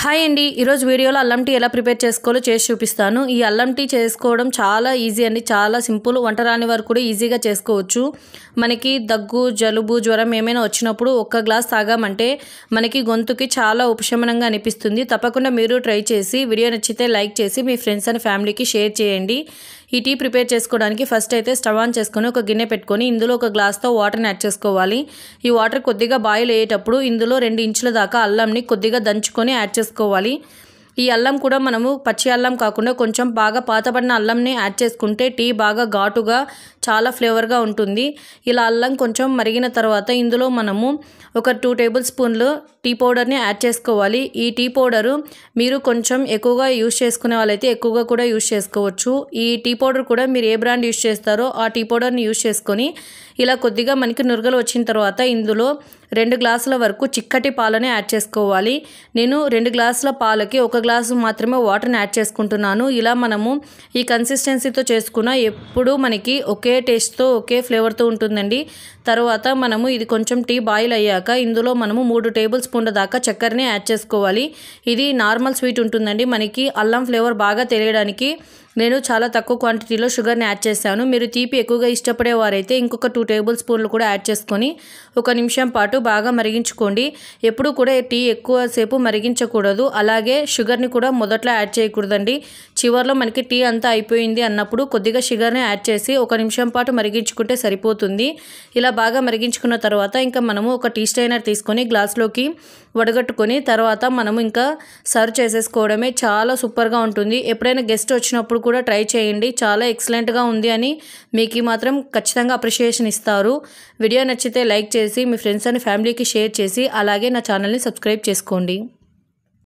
hi అండి ఈరోజు వీడియోలో అల్లం టీ ఎలా ప్రిపేర్ చేసుకోవాలో చేసి చూపిస్తాను ఈ అల్లం టీ చేసుకోవడం చాలా ఈజీ అండి చాలా సింపుల్ వంట రాని వారు కూడా ఈజీగా చేసుకోవచ్చు మనకి దగ్గు జలుబు జ్వరం ఏమైనా వచ్చినప్పుడు ఒక్క గ్లాస్ తాగామంటే మనకి గొంతుకి చాలా ఉపశమనంగా అనిపిస్తుంది తప్పకుండా మీరు ట్రై చేసి వీడియో నచ్చితే లైక్ చేసి మీ ఫ్రెండ్స్ అండ్ ఫ్యామిలీకి షేర్ చేయండి ఈ టీ ప్రిపేర్ చేసుకోవడానికి ఫస్ట్ అయితే స్టవ్ ఆన్ చేసుకొని ఒక గిన్నె పెట్టుకొని ఇందులో ఒక గ్లాస్తో వాటర్ని యాడ్ చేసుకోవాలి ఈ వాటర్ కొద్దిగా బాయిల్ అయ్యేటప్పుడు ఇందులో రెండు ఇంచుల దాకా అల్లంని కొద్దిగా దంచుకొని యాడ్ చేసుకోవాలి ఈ అల్లం కూడా మనము పచ్చి అల్లం కాకుండా కొంచెం బాగా పాతబడిన అల్లంని యాడ్ చేసుకుంటే టీ బాగా ఘాటుగా చాలా ఫ్లేవర్గా ఉంటుంది ఇలా అల్లం కొంచెం మరిగిన తర్వాత ఇందులో మనము ఒక టూ టేబుల్ స్పూన్లు టీ పౌడర్ని యాడ్ చేసుకోవాలి ఈ టీ పౌడరు మీరు కొంచెం ఎక్కువగా యూస్ చేసుకునే వాళ్ళైతే ఎక్కువగా కూడా యూస్ చేసుకోవచ్చు ఈ టీ పౌడర్ కూడా మీరు ఏ బ్రాండ్ యూస్ చేస్తారో ఆ టీ పౌడర్ని యూస్ చేసుకొని ఇలా కొద్దిగా మనకి నురగలు వచ్చిన తర్వాత ఇందులో రెండు గ్లాసుల వరకు చిక్కటి పాలని యాడ్ చేసుకోవాలి నేను రెండు గ్లాసుల పాలకి ఒక గ్లాసు మాత్రమే వాటర్ని యాడ్ చేసుకుంటున్నాను ఇలా మనము ఈ కన్సిస్టెన్సీతో చేసుకున్న ఎప్పుడూ మనకి ఒకే టేస్ట్తో ఒకే ఫ్లేవర్తో ఉంటుందండి తర్వాత మనము ఇది కొంచెం టీ బాయిల్ అయ్యాక ఇందులో మనము మూడు టేబుల్ స్పూన్ల దాకా చక్కెరని యాడ్ చేసుకోవాలి ఇది నార్మల్ స్వీట్ ఉంటుందండి మనకి అల్లం ఫ్లేవర్ బాగా తెలియడానికి నేను చాలా తక్కువ క్వాంటిటీలో షుగర్ని యాడ్ చేశాను మీరు తీపి ఎక్కువగా ఇష్టపడేవారైతే ఇంకొక టూ టేబుల్ స్పూన్లు కూడా యాడ్ చేసుకొని ఒక నిమిషం పాటు బాగా మరిగించుకోండి ఎప్పుడూ కూడా టీ ఎక్కువసేపు మరిగించకూడదు అలాగే షుగర్ని కూడా మొదట్లో యాడ్ చేయకూడదండి చివరిలో మనకి టీ అంతా అయిపోయింది అన్నప్పుడు కొద్దిగా షుగర్ని యాడ్ చేసి ఒక నిమిషం పాటు మరిగించుకుంటే సరిపోతుంది ఇలా బాగా మరిగించుకున్న తర్వాత ఇంకా మనము ఒక టీ స్టైనర్ తీసుకొని గ్లాస్లోకి వడగట్టుకొని తర్వాత మనము ఇంకా సర్వ్ చేసేసుకోవడమే చాలా సూపర్గా ఉంటుంది ఎప్పుడైనా గెస్ట్ వచ్చినప్పుడు మీరు కూడా ట్రై చేయండి చాలా ఎక్సలెంట్గా ఉంది అని మీకు మాత్రం ఖచ్చితంగా అప్రిషియేషన్ ఇస్తారు వీడియో నచ్చితే లైక్ చేసి మీ ఫ్రెండ్స్ అండ్ ఫ్యామిలీకి షేర్ చేసి అలాగే నా ఛానల్ని సబ్స్క్రైబ్ చేసుకోండి